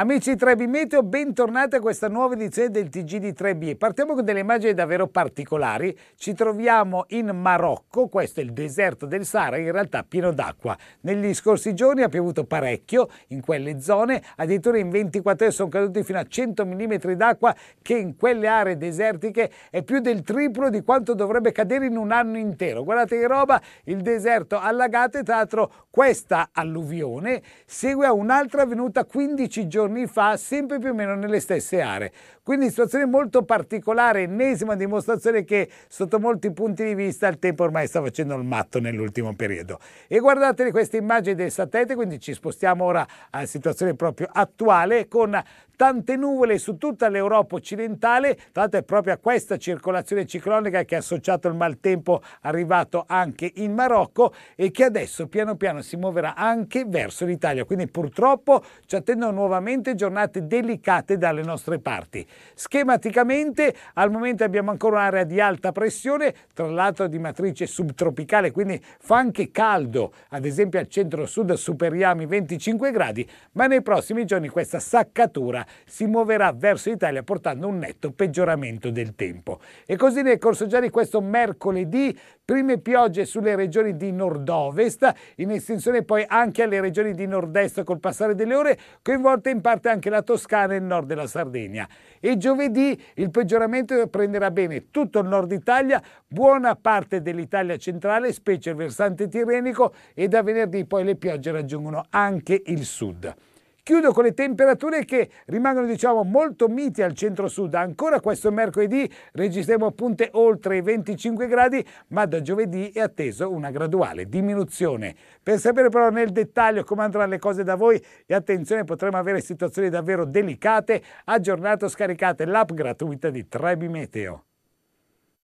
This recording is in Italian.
Amici di Trebi Meteo, bentornati a questa nuova edizione del TG di Trebi. Partiamo con delle immagini davvero particolari. Ci troviamo in Marocco, questo è il deserto del Sahara, in realtà pieno d'acqua. Negli scorsi giorni ha piovuto parecchio in quelle zone, addirittura in 24 ore sono caduti fino a 100 mm d'acqua che in quelle aree desertiche è più del triplo di quanto dovrebbe cadere in un anno intero. Guardate che roba, il deserto allagato e tra l'altro questa alluvione segue a un'altra avvenuta 15 giorni giorni fa sempre più o meno nelle stesse aree. Quindi situazione molto particolare, ennesima dimostrazione che sotto molti punti di vista il tempo ormai sta facendo il matto nell'ultimo periodo. E guardate queste immagini del satellite, quindi ci spostiamo ora alla situazione proprio attuale con tante nuvole su tutta l'Europa occidentale, tra l'altro è proprio a questa circolazione ciclonica che ha associato il maltempo arrivato anche in Marocco e che adesso piano piano si muoverà anche verso l'Italia. Quindi purtroppo ci attendono nuovamente veramente giornate delicate dalle nostre parti. Schematicamente al momento abbiamo ancora un'area di alta pressione, tra l'altro di matrice subtropicale, quindi fa anche caldo, ad esempio al centro-sud superiamo i 25 gradi, ma nei prossimi giorni questa saccatura si muoverà verso l'Italia portando un netto peggioramento del tempo. E così nel corso già di questo mercoledì prime piogge sulle regioni di nord-ovest, in estensione poi anche alle regioni di nord-est col passare delle ore, coinvolte in in parte anche la Toscana e il nord della Sardegna. E giovedì il peggioramento prenderà bene tutto il nord Italia, buona parte dell'Italia centrale, specie il versante tirrenico e da venerdì poi le piogge raggiungono anche il sud. Chiudo con le temperature che rimangono diciamo molto miti al centro-sud. Ancora questo mercoledì registriamo appunto oltre i 25 gradi, ma da giovedì è atteso una graduale diminuzione. Per sapere però nel dettaglio come andranno le cose da voi e attenzione potremo avere situazioni davvero delicate, aggiornato scaricate l'app gratuita di Trebi Meteo.